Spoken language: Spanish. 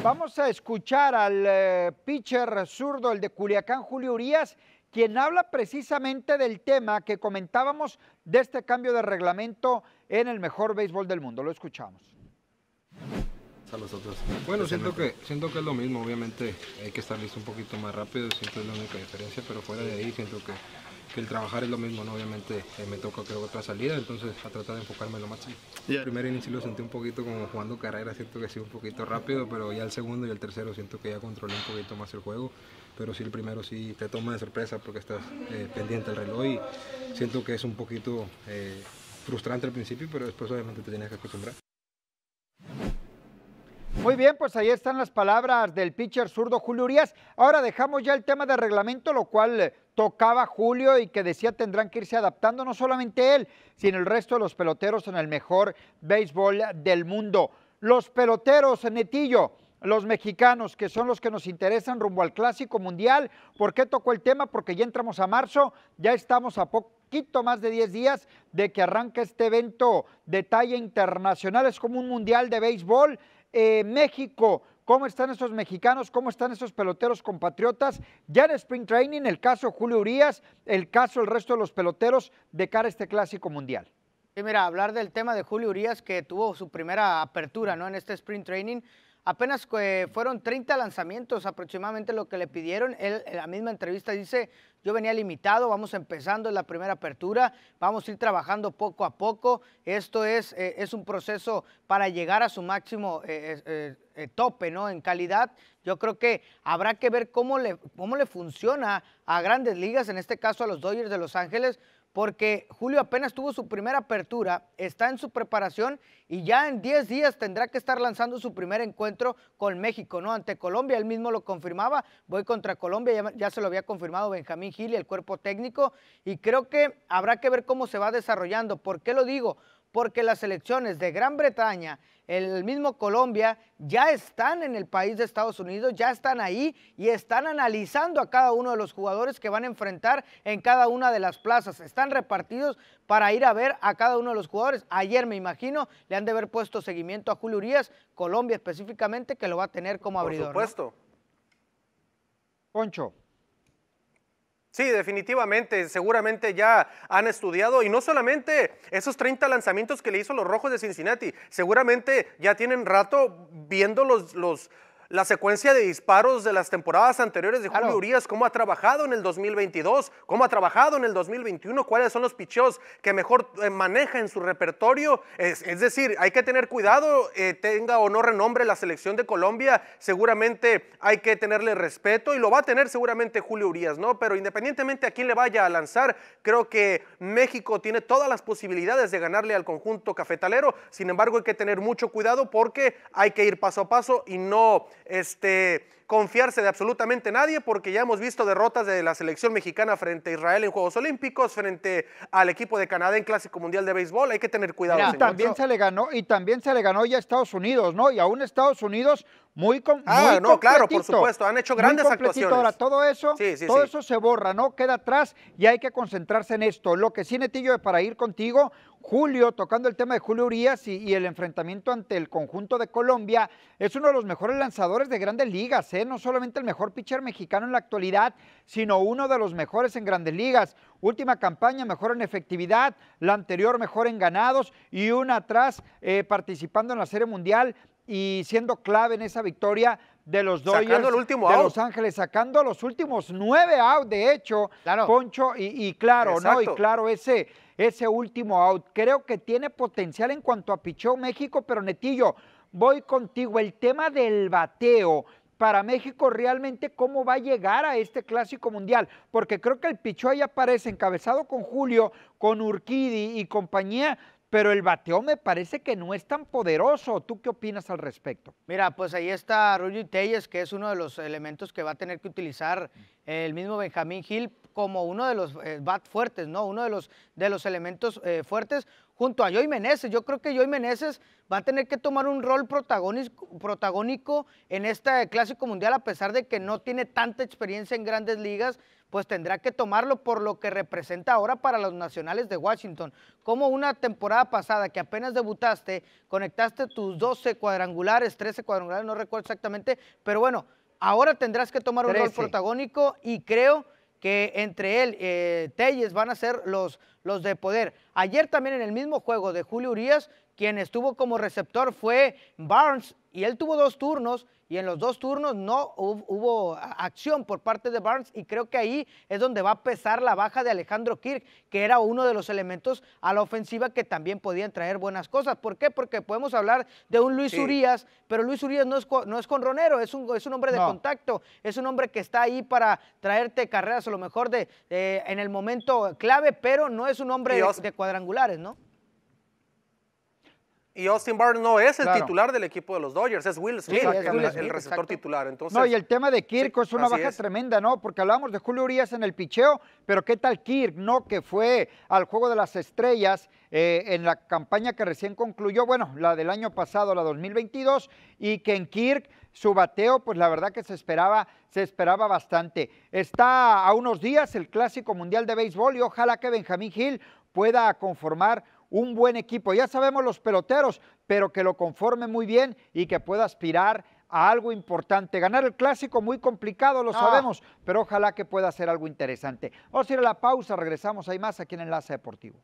Vamos a escuchar al eh, pitcher zurdo, el de Culiacán, Julio Urias, quien habla precisamente del tema que comentábamos de este cambio de reglamento en el mejor béisbol del mundo. Lo escuchamos. A los Bueno, siento que, siento que es lo mismo, obviamente hay que estar listo un poquito más rápido, siempre es la única diferencia, pero fuera de ahí siento que que el trabajar es lo mismo, ¿no? Obviamente eh, me toca creo otra salida, entonces a tratar de enfocarme lo máximo. El primer inicio lo sentí un poquito como jugando carrera, siento que sí, un poquito rápido, pero ya el segundo y el tercero siento que ya controlé un poquito más el juego, pero sí el primero sí te toma de sorpresa porque estás eh, pendiente al reloj y siento que es un poquito... Eh, frustrante al principio, pero después obviamente te tienes que acostumbrar. Muy bien, pues ahí están las palabras del pitcher zurdo Julio Urias. Ahora dejamos ya el tema de reglamento, lo cual eh, tocaba Julio y que decía tendrán que irse adaptando no solamente él, sino el resto de los peloteros en el mejor béisbol del mundo. Los peloteros, Netillo, los mexicanos, que son los que nos interesan rumbo al Clásico Mundial. ¿Por qué tocó el tema? Porque ya entramos a marzo, ya estamos a poquito más de 10 días de que arranque este evento de talla internacional. Es como un mundial de béisbol eh, México. ¿Cómo están esos mexicanos? ¿Cómo están esos peloteros compatriotas? Ya en Spring Training, el caso Julio Urias, el caso el resto de los peloteros de cara a este clásico mundial. Sí, mira, hablar del tema de Julio Urias, que tuvo su primera apertura ¿no? en este Spring Training. Apenas eh, fueron 30 lanzamientos aproximadamente lo que le pidieron. Él en la misma entrevista dice, yo venía limitado, vamos empezando en la primera apertura, vamos a ir trabajando poco a poco. Esto es, eh, es un proceso para llegar a su máximo eh, eh, tope, ¿no? En calidad. Yo creo que habrá que ver cómo le, cómo le funciona a grandes ligas, en este caso a los Dodgers de Los Ángeles, porque Julio apenas tuvo su primera apertura, está en su preparación y ya en 10 días tendrá que estar lanzando su primer encuentro con México, ¿no? Ante Colombia, él mismo lo confirmaba, voy contra Colombia, ya se lo había confirmado Benjamín y el cuerpo técnico. Y creo que habrá que ver cómo se va desarrollando. ¿Por qué lo digo? Porque las elecciones de Gran Bretaña, el mismo Colombia, ya están en el país de Estados Unidos, ya están ahí y están analizando a cada uno de los jugadores que van a enfrentar en cada una de las plazas. Están repartidos para ir a ver a cada uno de los jugadores. Ayer, me imagino, le han de haber puesto seguimiento a Julio Urias, Colombia específicamente, que lo va a tener como abridor. Por supuesto. Poncho. Sí, definitivamente, seguramente ya han estudiado y no solamente esos 30 lanzamientos que le hizo los Rojos de Cincinnati, seguramente ya tienen rato viendo los, los la secuencia de disparos de las temporadas anteriores de Julio Urias, cómo ha trabajado en el 2022, cómo ha trabajado en el 2021, cuáles son los picheos que mejor eh, maneja en su repertorio. Es, decir, hay que tener cuidado, eh, tenga o no renombre la selección de Colombia, seguramente hay que tenerle respeto y lo va a tener seguramente Julio Urias, ¿no? Pero independientemente a quién le vaya a lanzar, creo que México tiene todas las posibilidades de ganarle al conjunto cafetalero. Sin embargo, hay que tener mucho cuidado porque hay que ir paso a paso y no este, confiarse de absolutamente nadie porque ya hemos visto derrotas de la selección mexicana frente a Israel en Juegos Olímpicos, frente al equipo de Canadá en Clásico Mundial de Béisbol. Hay que tener cuidado. también se le ganó y también se le ganó ya a Estados Unidos, ¿no? Y aún Estados Unidos muy con, Ah, no, claro, por supuesto, han hecho grandes muy actuaciones. Ahora, todo eso, todo eso se borra, ¿no? Queda atrás y hay que concentrarse en esto. Lo que sí, Netillo, para ir contigo, Julio, tocando el tema de Julio Urias y, el enfrentamiento ante el conjunto de Colombia, es uno de los mejores lanzadores de grandes ligas, ¿eh? no solamente el mejor pitcher mexicano en la actualidad, sino uno de los mejores en grandes ligas. Última campaña, mejor en efectividad, la anterior mejor en ganados y una atrás eh, participando en la Serie Mundial y siendo clave en esa victoria de los Dodgers de Los Ángeles, sacando los últimos nueve out, de hecho, Poncho, y, claro, ¿no? Y claro, ese, ese último out. Creo que tiene potencial en cuanto a Pichó México, pero Netillo, voy contigo. El tema del bateo, para México realmente cómo va a llegar a este clásico mundial, porque creo que el Pichó ahí aparece encabezado con Julio, con Urquidi y compañía, pero el bateo me parece que no es tan poderoso. ¿Tú qué opinas al respecto? Mira, pues ahí está Roger Telles, que es uno de los elementos que va a tener que utilizar el mismo Benjamín Gil como uno de los eh, bat fuertes, ¿no? Uno de los, de los elementos eh, fuertes junto a Joey Meneses. Yo creo que Joey Meneses va a tener que tomar un rol protagónico, protagónico en este Clásico Mundial, a pesar de que no tiene tanta experiencia en grandes ligas, pues tendrá que tomarlo por lo que representa ahora para los nacionales de Washington. Como una temporada pasada que apenas debutaste, conectaste tus 12 cuadrangulares, 13 cuadrangulares, no recuerdo exactamente, pero bueno, ahora tendrás que tomar un rol protagónico y creo que entre él, eh, Telles, van a ser los, los de poder. Ayer también en el mismo juego de Julio Urias, quien estuvo como receptor fue Barnes y él tuvo dos turnos y en los dos turnos no hubo, acción por parte de Barnes y creo que ahí es donde va a pesar la baja de Alejandro Kirk, que era uno de los elementos a la ofensiva que también podían traer buenas cosas. ¿Por qué? Porque podemos hablar de un Luis Urías, Urias, pero Luis Urias no es, no es Ronero es un, es un hombre de contacto, es un hombre que está ahí para traerte carreras a lo mejor de, en el momento clave, pero no es un hombre de cuadrangulares, ¿no? Y Austin Barnes no es el titular del equipo de los Dodgers, es Will Smith, el, receptor titular. Entonces, no, y el tema de Kirk es una baja tremenda, ¿no? Porque hablamos de Julio Urias en el picheo, pero ¿qué tal Kirk, no? Que fue al Juego de las Estrellas eh, en la campaña que recién concluyó, bueno, la del año pasado, la 2022, y que en Kirk su bateo, pues la verdad que se esperaba, se esperaba bastante. Está a unos días el Clásico Mundial de Béisbol y ojalá que Benjamín Gil pueda conformar un buen equipo. Ya sabemos los peloteros, pero que lo conforme muy bien y que pueda aspirar a algo importante. Ganar el clásico muy complicado, lo ah. sabemos, pero ojalá que pueda ser algo interesante. Vamos a ir a la pausa, regresamos, hay más aquí en Enlace Deportivo.